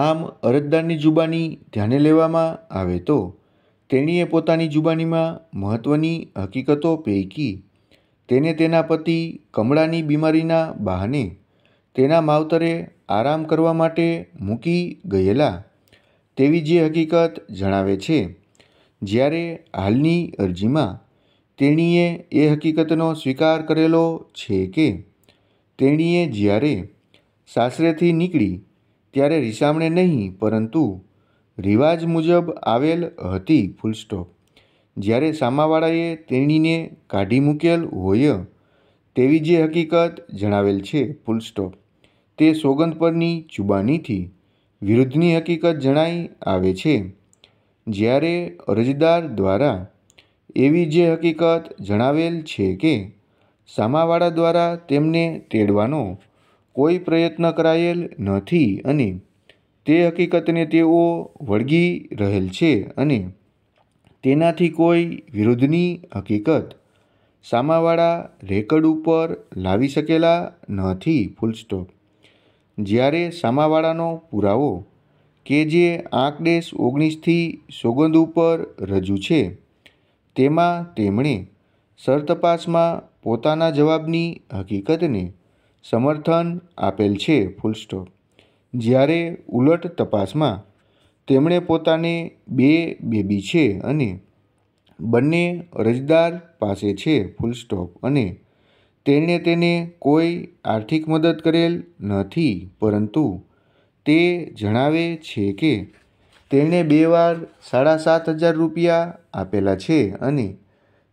આમ અરજદારની જુબાની ધ્યાને લેવામાં આવે તો તેણીએ પોતાની જુબાનીમાં મહત્ત્વની હકીકતો પૈકી તેને તેના પતિ કમળાની બીમારીના બહાને તેના માવતરે આરામ કરવા માટે મૂકી ગયેલા તેવી જે હકીકત જણાવે છે જ્યારે હાલની અરજીમાં તેણીએ એ હકીકતનો સ્વીકાર કરેલો છે કે તેણીએ જ્યારે સાસરેથી નીકળી ત્યારે રિસામણે નહીં પરંતુ રિવાજ મુજબ આવેલ હતી ફૂલસ્ટોપ જ્યારે સામાવાળાએ તેણીને કાઢી મૂકેલ હોય તેવી જે હકીકત જણાવેલ છે ફૂલસ્ટોપ તે સોગંદ પરની ચુબાનીથી વિરુદ્ધની હકીકત જણાઈ આવે છે જ્યારે અરજદાર દ્વારા એવી જે હકીકત જણાવેલ છે કે સામાવાળા દ્વારા તેમને તેડવાનો કોઈ પ્રયત્ન કરાયેલ નથી અને તે હકીકતને તેઓ વળગી રહેલ છે અને તેનાથી કોઈ વિરુદ્ધની હકીકત સામાવાળા રેકર્ડ ઉપર લાવી શકેલા નથી ફૂલસ્ટોપ જ્યારે સામાવાળાનો પુરાવો કે જે આંકડેશ ઓગણીસથી સોગંદ ઉપર રજૂ છે તેમાં તેમણે સરતપાસમાં પોતાના જવાબની હકીકતને સમર્થન આપેલ છે ફૂલસ્ટોપ જ્યારે ઉલટ તપાસમાં તેમણે પોતાને બે બેબી છે અને બંને અરજદાર પાસે છે ફૂલસ્ટોપ અને તેણે તેને કોઈ આર્થિક મદદ કરેલ નથી પરંતુ તે જણાવે છે કે તેણે બે વાર સાડા સાત હજાર રૂપિયા આપેલા છે અને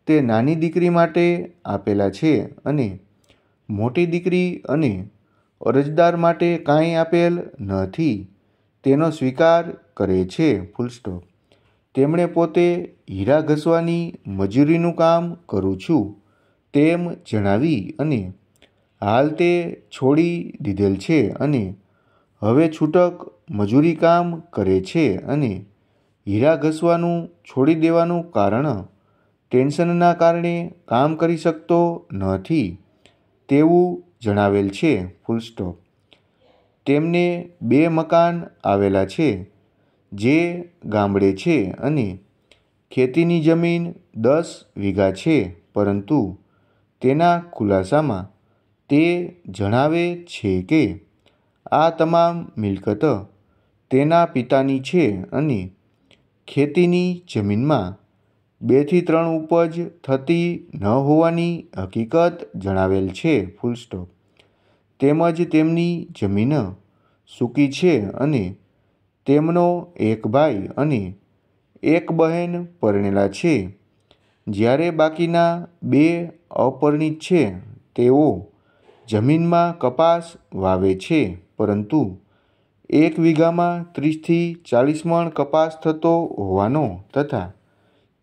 તે નાની દીકરી માટે આપેલા છે અને મોટી દીકરી અને અરજદાર માટે કાંઈ આપેલ નથી તેનો સ્વીકાર કરે છે ફૂલ સ્ટોપ તેમણે પોતે હીરા ઘસવાની મજૂરીનું કામ કરું છું તેમ જણાવી અને હાલ તે છોડી દીધેલ છે અને હવે છૂટક મજૂરી કામ કરે છે અને હીરા ઘસવાનું છોડી દેવાનું કારણ ટેન્શનના કારણે કામ કરી શકતો નથી તેવું જણાવેલ છે ફૂલ સ્ટોપ તેમને બે મકાન આવેલા છે જે ગામડે છે અને ખેતીની જમીન દસ વીઘા છે પરંતુ તેના ખુલાસામાં તે જણાવે છે કે આ તમામ મિલકત તેના પિતાની છે અને ખેતીની જમીનમાં બેથી ત્રણ ઉપજ થતી ન હોવાની હકીકત જણાવેલ છે ફૂલસ્ટોપ તેમજ તેમની જમીન સૂકી છે અને તેમનો એક ભાઈ અને એક બહેન પરણેલા છે જ્યારે બાકીના બે અપરિણિત છે તેઓ જમીનમાં કપાસ વાવે છે પરંતુ એક વીઘામાં ત્રીસથી ચાલીસ મણ કપાસ થતો હોવાનો તથા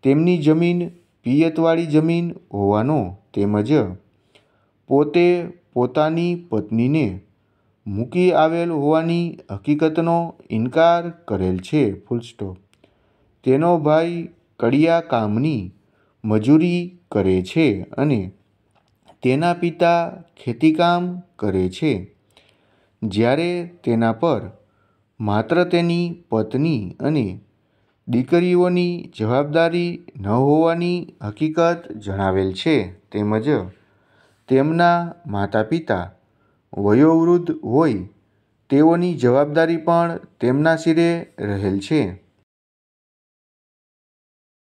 તેમની જમીન પિયતવાળી જમીન હોવાનો તેમજ પોતે પોતાની પત્નીને મૂકી આવેલ હોવાની હકીકતનો ઇનકાર કરેલ છે ફૂલ સ્ટોપ તેનો ભાઈ કડિયા કામની મજૂરી કરે છે અને તેના પિતા ખેતીકામ કરે છે જ્યારે તેના પર માત્ર તેની પત્ની અને દીકરીઓની જવાબદારી ન હોવાની હકીકત જણાવેલ છે તેમજ તેમના માતા પિતા વયોવૃદ્ધ હોય તેઓની જવાબદારી પણ તેમના શિરે રહેલ છે